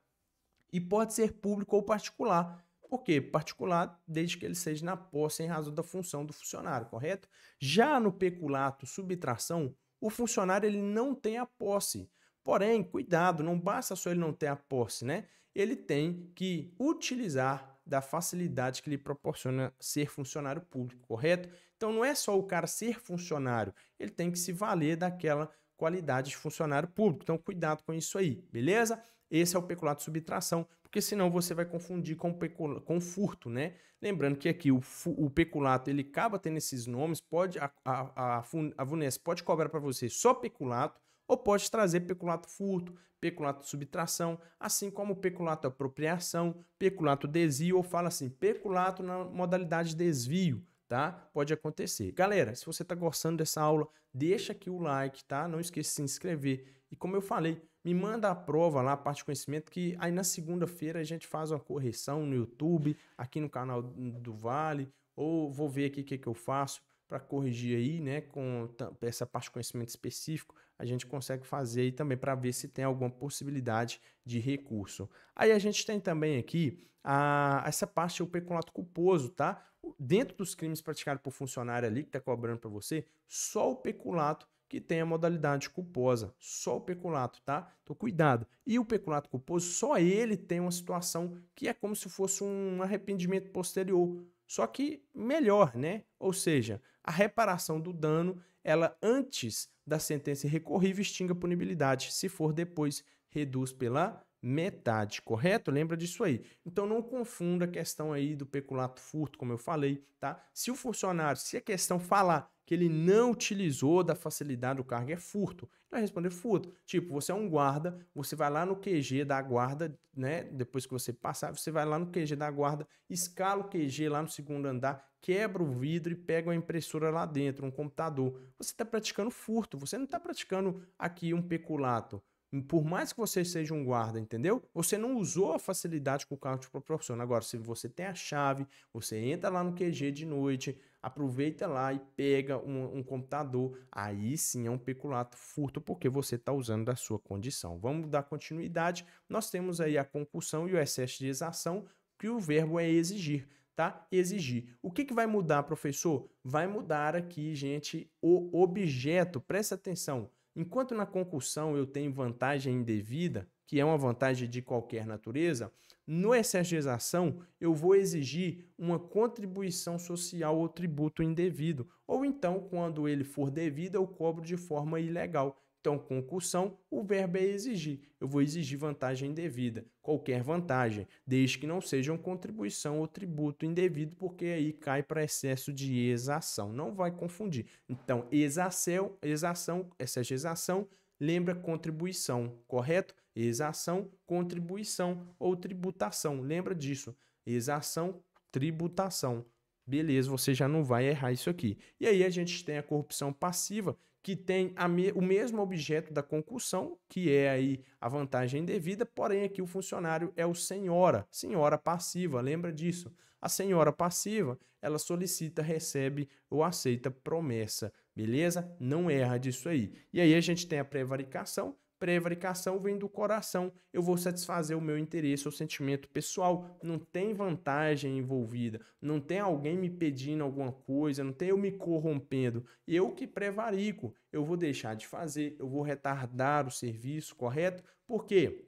E pode ser público ou particular por quê? Particular, desde que ele seja na posse em razão da função do funcionário, correto? Já no peculato subtração, o funcionário ele não tem a posse. Porém, cuidado, não basta só ele não ter a posse, né? Ele tem que utilizar da facilidade que lhe proporciona ser funcionário público, correto? Então não é só o cara ser funcionário, ele tem que se valer daquela qualidade de funcionário público. Então cuidado com isso aí, beleza? Esse é o peculato de subtração porque senão você vai confundir com, peculato, com furto, né? Lembrando que aqui o, o peculato ele acaba tendo esses nomes, pode a, a, a, a Vunes pode cobrar para você só peculato ou pode trazer peculato furto, peculato subtração, assim como peculato apropriação, peculato desvio ou fala assim, peculato na modalidade desvio. Tá? Pode acontecer. Galera, se você está gostando dessa aula, deixa aqui o like, tá? Não esqueça de se inscrever. E como eu falei, me manda a prova lá, a parte de conhecimento, que aí na segunda-feira a gente faz uma correção no YouTube, aqui no canal do Vale, ou vou ver aqui o que, que eu faço para corrigir aí, né, com essa parte de conhecimento específico, a gente consegue fazer aí também para ver se tem alguma possibilidade de recurso. Aí a gente tem também aqui a, essa parte do peculato culposo, tá? Dentro dos crimes praticados por funcionário ali que está cobrando para você, só o peculato que tem a modalidade culposa. Só o peculato, tá? Então cuidado. E o peculato culposo, só ele tem uma situação que é como se fosse um arrependimento posterior, só que melhor, né? Ou seja, a reparação do dano, ela antes da sentença recorrível extingue a punibilidade. Se for depois, reduz pela metade, correto? Lembra disso aí. Então não confunda a questão aí do peculato furto, como eu falei, tá? Se o funcionário, se a questão falar que ele não utilizou da facilidade do cargo é furto. Ele vai responder furto. Tipo, você é um guarda, você vai lá no QG da guarda, né? Depois que você passar, você vai lá no QG da guarda, escala o QG lá no segundo andar, quebra o vidro e pega uma impressora lá dentro, um computador. Você está praticando furto, você não está praticando aqui um peculato. Por mais que você seja um guarda, entendeu? Você não usou a facilidade que o carro te proporciona. Agora, se você tem a chave, você entra lá no QG de noite, aproveita lá e pega um, um computador. Aí sim é um peculato furto, porque você está usando da sua condição. Vamos dar continuidade. Nós temos aí a concussão e o excesso de exação, que o verbo é exigir tá? Exigir. O que, que vai mudar, professor? Vai mudar aqui, gente, o objeto. Presta atenção. Enquanto na concussão eu tenho vantagem indevida, que é uma vantagem de qualquer natureza, no excesso de exação, eu vou exigir uma contribuição social ou tributo indevido, ou então, quando ele for devido, eu cobro de forma ilegal. Então, concussão, o verbo é exigir. Eu vou exigir vantagem indevida, qualquer vantagem, desde que não seja uma contribuição ou tributo indevido, porque aí cai para excesso de exação. Não vai confundir. Então, exação, exação, excesso de exação, lembra contribuição, correto? Exação, contribuição ou tributação. Lembra disso. Exação, tributação. Beleza, você já não vai errar isso aqui. E aí a gente tem a corrupção passiva, que tem me o mesmo objeto da concussão, que é aí a vantagem indevida, porém aqui o funcionário é o senhora, senhora passiva, lembra disso? A senhora passiva, ela solicita, recebe ou aceita promessa. Beleza? Não erra disso aí. E aí a gente tem a prevaricação. Prevaricação vem do coração. Eu vou satisfazer o meu interesse, o sentimento pessoal. Não tem vantagem envolvida. Não tem alguém me pedindo alguma coisa. Não tem eu me corrompendo. Eu que prevarico. Eu vou deixar de fazer. Eu vou retardar o serviço, correto? Por quê?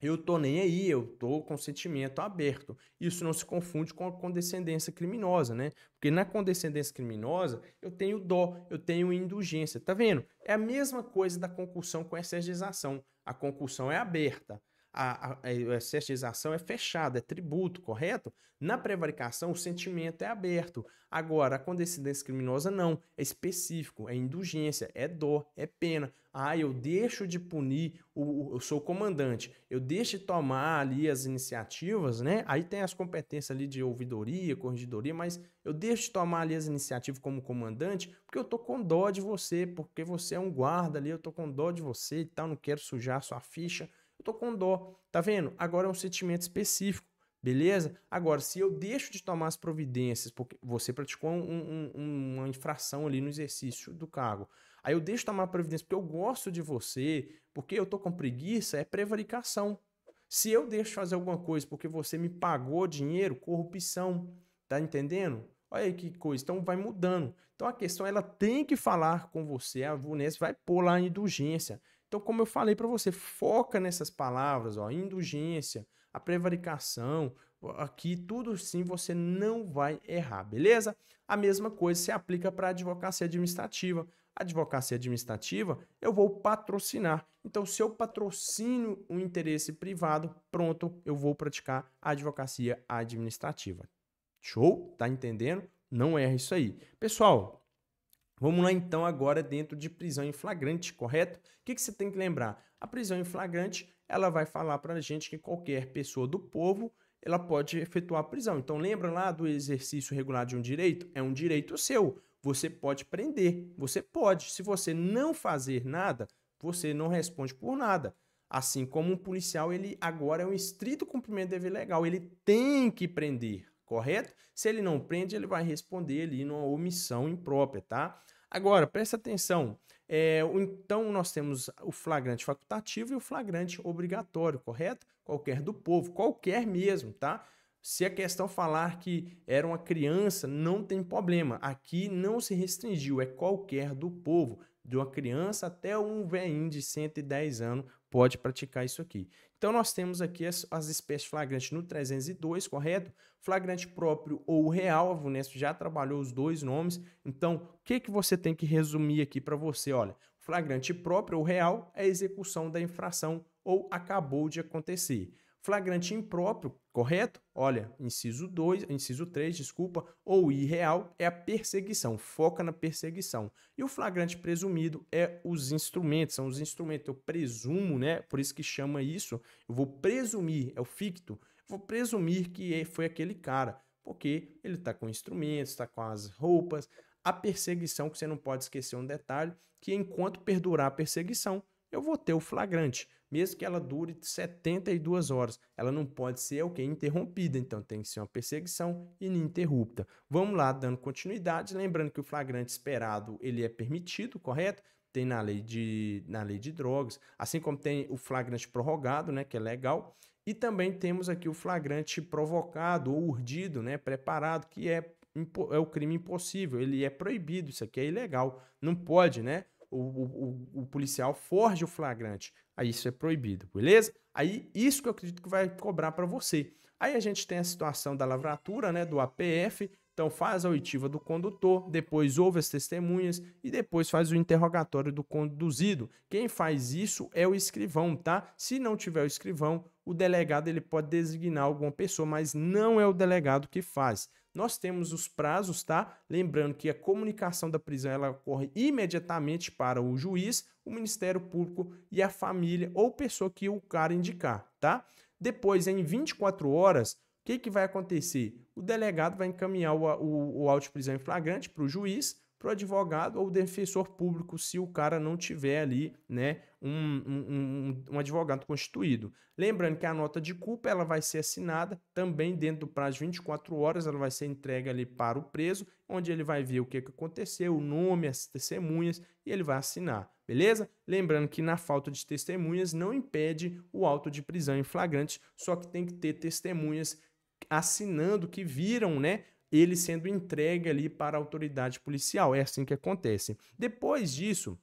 eu tô nem aí, eu tô com sentimento aberto. Isso não se confunde com a condescendência criminosa, né? Porque na condescendência criminosa eu tenho dó, eu tenho indulgência, tá vendo? É a mesma coisa da concussão com excesso A concussão é aberta, a, a, a é, é, é fechada, é tributo, correto? Na prevaricação, o sentimento é aberto. Agora, a condescendência criminosa não, é específico, é indulgência, é dor, é pena. Ah, eu deixo de punir, o, eu sou o comandante, eu deixo de tomar ali as iniciativas, né? Aí tem as competências ali de ouvidoria, corrigidoria, mas eu deixo de tomar ali as iniciativas como comandante porque eu tô com dó de você, porque você é um guarda ali, eu tô com dó de você e tal, não quero sujar sua ficha eu tô com dó. Tá vendo? Agora é um sentimento específico. Beleza? Agora, se eu deixo de tomar as providências, porque você praticou um, um, uma infração ali no exercício do cargo, aí eu deixo de tomar providência porque eu gosto de você, porque eu tô com preguiça, é prevaricação. Se eu deixo de fazer alguma coisa porque você me pagou dinheiro, corrupção. Tá entendendo? Olha aí que coisa. Então vai mudando. Então a questão ela tem que falar com você. A Vunes vai pôr lá a indulgência. Então, como eu falei para você, foca nessas palavras, ó, indulgência, a prevaricação, aqui tudo sim você não vai errar, beleza? A mesma coisa se aplica para advocacia administrativa. Advocacia administrativa, eu vou patrocinar. Então, se eu patrocino um interesse privado, pronto, eu vou praticar advocacia administrativa. Show? Tá entendendo? Não erra isso aí. Pessoal, Vamos lá então agora dentro de prisão em flagrante, correto? O que, que você tem que lembrar? A prisão em flagrante, ela vai falar para a gente que qualquer pessoa do povo, ela pode efetuar a prisão. Então lembra lá do exercício regular de um direito? É um direito seu. Você pode prender, você pode. Se você não fazer nada, você não responde por nada. Assim como um policial, ele agora é um estrito cumprimento de dever legal, ele tem que prender correto? Se ele não prende, ele vai responder ali numa omissão imprópria, tá? Agora, presta atenção. É, então, nós temos o flagrante facultativo e o flagrante obrigatório, correto? Qualquer do povo, qualquer mesmo, tá? Se a questão falar que era uma criança, não tem problema. Aqui não se restringiu, é qualquer do povo, de uma criança até um velhinho de 110 anos pode praticar isso aqui. Então, nós temos aqui as, as espécies flagrantes no 302, correto? Flagrante próprio ou real, a Vunesp já trabalhou os dois nomes. Então, o que, que você tem que resumir aqui para você? Olha, flagrante próprio ou real é a execução da infração ou acabou de acontecer flagrante impróprio, correto? Olha, inciso 2, inciso 3, desculpa, ou irreal é a perseguição, foca na perseguição. E o flagrante presumido é os instrumentos, são os instrumentos, eu presumo, né? Por isso que chama isso, eu vou presumir, é o ficto, vou presumir que é, foi aquele cara, porque ele está com instrumentos, está com as roupas. A perseguição, que você não pode esquecer um detalhe, que enquanto perdurar a perseguição, eu vou ter o flagrante mesmo que ela dure 72 horas. Ela não pode ser o okay, Interrompida, então tem que ser uma perseguição ininterrupta. Vamos lá, dando continuidade, lembrando que o flagrante esperado ele é permitido, correto? Tem na lei de, na lei de drogas, assim como tem o flagrante prorrogado, né, que é legal, e também temos aqui o flagrante provocado ou urdido, né, preparado, que é, é o crime impossível, ele é proibido, isso aqui é ilegal, não pode, né? o, o, o policial forge o flagrante. Aí isso é proibido, beleza? Aí isso que eu acredito que vai cobrar para você. Aí a gente tem a situação da lavratura, né, do APF. Então faz a oitiva do condutor, depois ouve as testemunhas e depois faz o interrogatório do conduzido. Quem faz isso é o escrivão, tá? Se não tiver o escrivão, o delegado ele pode designar alguma pessoa, mas não é o delegado que faz nós temos os prazos, tá? Lembrando que a comunicação da prisão ela ocorre imediatamente para o juiz, o Ministério Público e a família ou pessoa que o cara indicar, tá? Depois, em 24 horas, o que, que vai acontecer? O delegado vai encaminhar o, o, o auto de prisão em flagrante para o juiz, para o advogado ou defensor público, se o cara não tiver ali né, um, um, um, advogado constituído. Lembrando que a nota de culpa ela vai ser assinada também dentro do prazo de 24 horas, ela vai ser entregue ali para o preso, onde ele vai ver o que aconteceu, o nome, as testemunhas e ele vai assinar. Beleza? Lembrando que na falta de testemunhas não impede o auto de prisão em flagrante, só que tem que ter testemunhas assinando que viram, né, ele sendo entregue ali para a autoridade policial. É assim que acontece. Depois disso,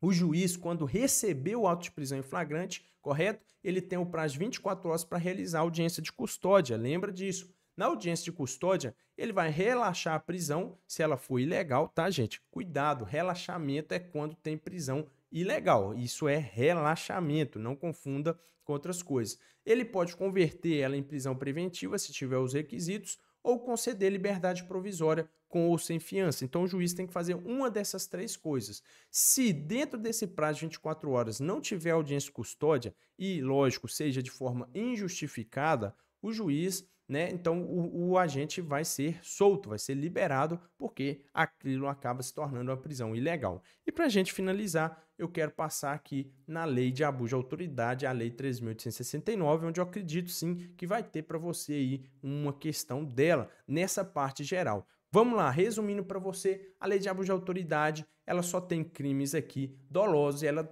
o juiz, quando recebeu o auto de prisão em flagrante, correto? Ele tem o prazo de 24 horas para realizar a audiência de custódia. Lembra disso? Na audiência de custódia, ele vai relaxar a prisão se ela for ilegal, tá, gente? Cuidado, relaxamento é quando tem prisão ilegal. Isso é relaxamento, não confunda com outras coisas. Ele pode converter ela em prisão preventiva se tiver os requisitos, ou conceder liberdade provisória com ou sem fiança. Então o juiz tem que fazer uma dessas três coisas. Se dentro desse prazo de 24 horas não tiver audiência custódia, e lógico, seja de forma injustificada, o juiz, né, então o, o agente vai ser solto, vai ser liberado, porque aquilo acaba se tornando uma prisão ilegal. E para a gente finalizar, eu quero passar aqui na lei de abuso de autoridade, a lei 3.869, onde eu acredito sim que vai ter para você aí uma questão dela nessa parte geral. Vamos lá, resumindo para você, a lei de abuso de autoridade, ela só tem crimes aqui dolosos e ela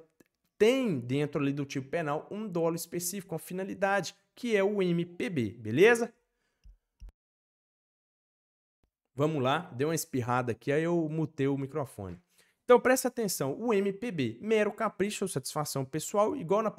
tem dentro ali do tipo penal um dolo específico, uma finalidade, que é o MPB, beleza? Vamos lá, deu uma espirrada aqui, aí eu mutei o microfone. Então presta atenção, o MPB, mero capricho ou satisfação pessoal, igual na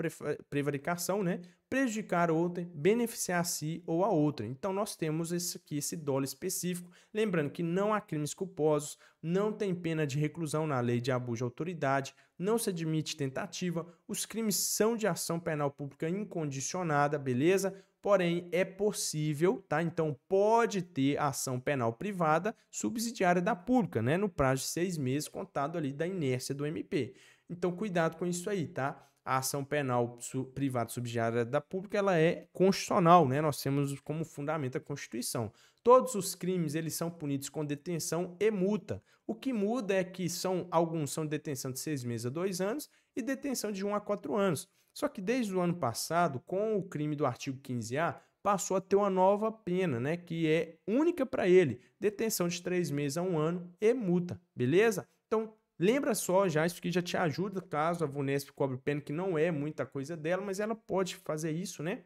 prevaricação, né? Prejudicar outra, beneficiar a si ou a outra. Então nós temos esse aqui, esse dolo específico. Lembrando que não há crimes culposos, não tem pena de reclusão na lei de abuso de autoridade, não se admite tentativa, os crimes são de ação penal pública incondicionada, beleza? porém é possível, tá? Então pode ter ação penal privada subsidiária da pública, né? No prazo de seis meses contado ali da inércia do MP. Então cuidado com isso aí, tá? a ação penal privada subsidiária da pública ela é constitucional, né? Nós temos como fundamento a Constituição. Todos os crimes eles são punidos com detenção e multa. O que muda é que são alguns são detenção de seis meses a dois anos e detenção de um a quatro anos. Só que desde o ano passado, com o crime do artigo 15A, passou a ter uma nova pena, né? Que é única para ele: detenção de três meses a um ano e multa, beleza? Então, lembra só já, isso que já te ajuda caso a Vunesp cobre pena, que não é muita coisa dela, mas ela pode fazer isso, né?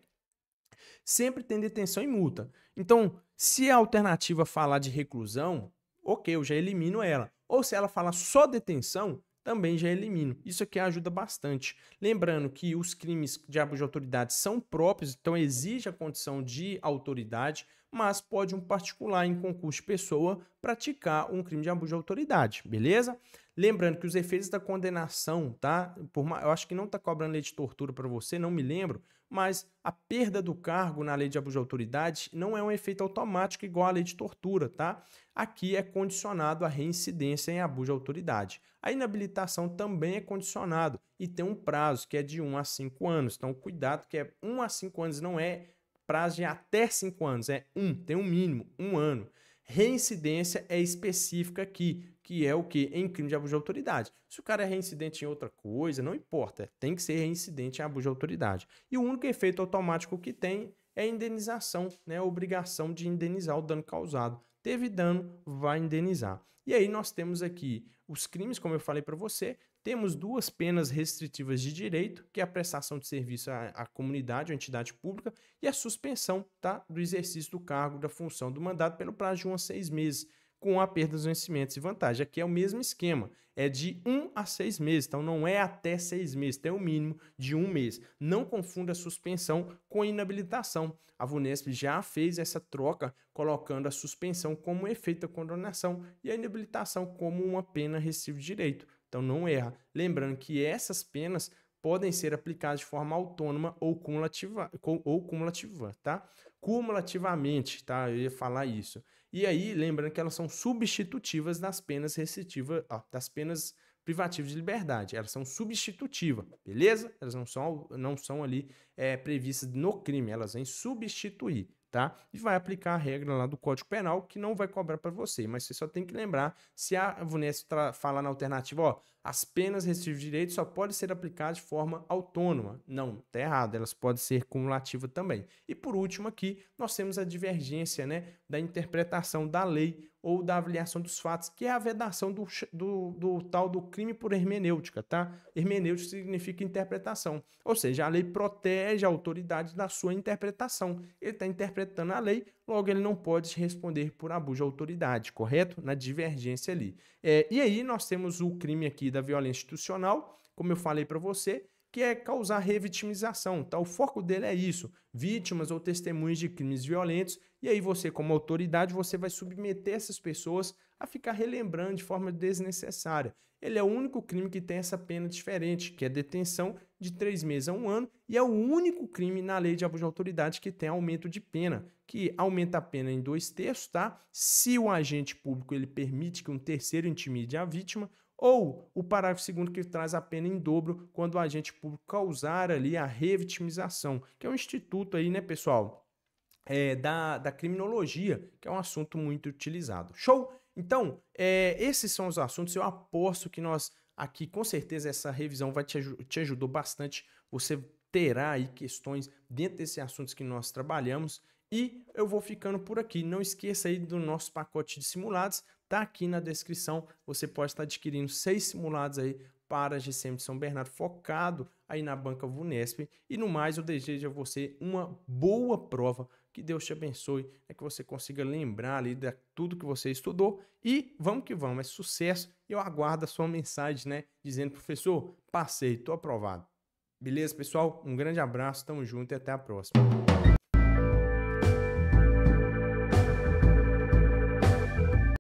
Sempre tem detenção e multa. Então, se a alternativa falar de reclusão, ok, eu já elimino ela. Ou se ela falar só detenção, também já elimino. Isso aqui ajuda bastante. Lembrando que os crimes de abuso de autoridade são próprios, então exige a condição de autoridade, mas pode um particular em concurso de pessoa praticar um crime de abuso de autoridade, beleza? Lembrando que os efeitos da condenação, tá? Por uma, eu acho que não tá cobrando lei de tortura para você, não me lembro, mas a perda do cargo na lei de abuso de autoridade não é um efeito automático igual à lei de tortura, tá? Aqui é condicionado à reincidência em abuso de autoridade. A inabilitação também é condicionado e tem um prazo que é de 1 a 5 anos. Então, cuidado que é 1 a 5 anos, não é prazo de até 5 anos, é 1, tem um mínimo, um ano. Reincidência é específica aqui, que é o que? É em crime de abuso de autoridade. Se o cara é reincidente em outra coisa, não importa, tem que ser reincidente em abuso de autoridade. E o único efeito automático que tem é a indenização, né? a obrigação de indenizar o dano causado. Teve dano, vai indenizar. E aí nós temos aqui os crimes, como eu falei para você, temos duas penas restritivas de direito, que é a prestação de serviço à, à comunidade ou entidade pública e a suspensão tá, do exercício do cargo, da função, do mandato pelo prazo de 1 a 6 meses com a perda dos vencimentos e vantagem. Aqui é o mesmo esquema, é de um a seis meses, então não é até seis meses, tem o um mínimo de um mês. Não confunda suspensão com inabilitação. A Vunesp já fez essa troca, colocando a suspensão como efeito da condenação e a inabilitação como uma pena recibo de direito. Então não erra. Lembrando que essas penas podem ser aplicadas de forma autônoma ou cumulativa, ou cumulativa, tá? Cumulativamente, tá? Eu ia falar isso. E aí, lembrando que elas são substitutivas das penas recetivas, ó, das penas privativas de liberdade. Elas são substitutivas, beleza? Elas não são, não são ali é, previstas no crime, elas vêm substituir tá? E vai aplicar a regra lá do Código Penal que não vai cobrar para você, mas você só tem que lembrar se a Vunesp fala na alternativa, ó, as penas restritivas de direito só podem ser aplicadas de forma autônoma. Não, tá errado, elas podem ser cumulativas também. E por último aqui, nós temos a divergência, né, da interpretação da lei ou da avaliação dos fatos, que é a vedação do, do, do, tal do crime por hermenêutica, tá? Hermenêutica significa interpretação, ou seja, a lei protege a autoridade da sua interpretação. Ele está interpretando a lei, logo ele não pode responder por abuso de autoridade, correto? Na divergência ali. É, e aí nós temos o crime aqui da violência institucional, como eu falei para você, que é causar revitimização. Tá? O foco dele é isso, vítimas ou testemunhas de crimes violentos. E aí você, como autoridade, você vai submeter essas pessoas a ficar relembrando de forma desnecessária. Ele é o único crime que tem essa pena diferente, que é detenção de três meses a um ano, e é o único crime na lei de abuso de autoridade que tem aumento de pena, que aumenta a pena em dois terços, tá? Se o agente público ele permite que um terceiro intimide a vítima, ou o parágrafo segundo que traz a pena em dobro quando o agente público causar ali a revitimização, que é um instituto aí, né, pessoal, é, da, da criminologia, que é um assunto muito utilizado. Show? Então, é, esses são os assuntos. Eu aposto que nós aqui, com certeza, essa revisão vai te, te ajudou bastante. Você terá aí questões dentro desses assuntos que nós trabalhamos e eu vou ficando por aqui. Não esqueça aí do nosso pacote de simulados. Tá aqui na descrição. Você pode estar adquirindo seis simulados aí para a GCM de São Bernardo, focado aí na banca Vunesp. E no mais, eu desejo a você uma boa prova. Que Deus te abençoe, é que você consiga lembrar ali de tudo que você estudou. E vamos que vamos, é sucesso. Eu aguardo a sua mensagem, né? Dizendo, professor, passei, tô aprovado. Beleza, pessoal? Um grande abraço, tamo junto e até a próxima.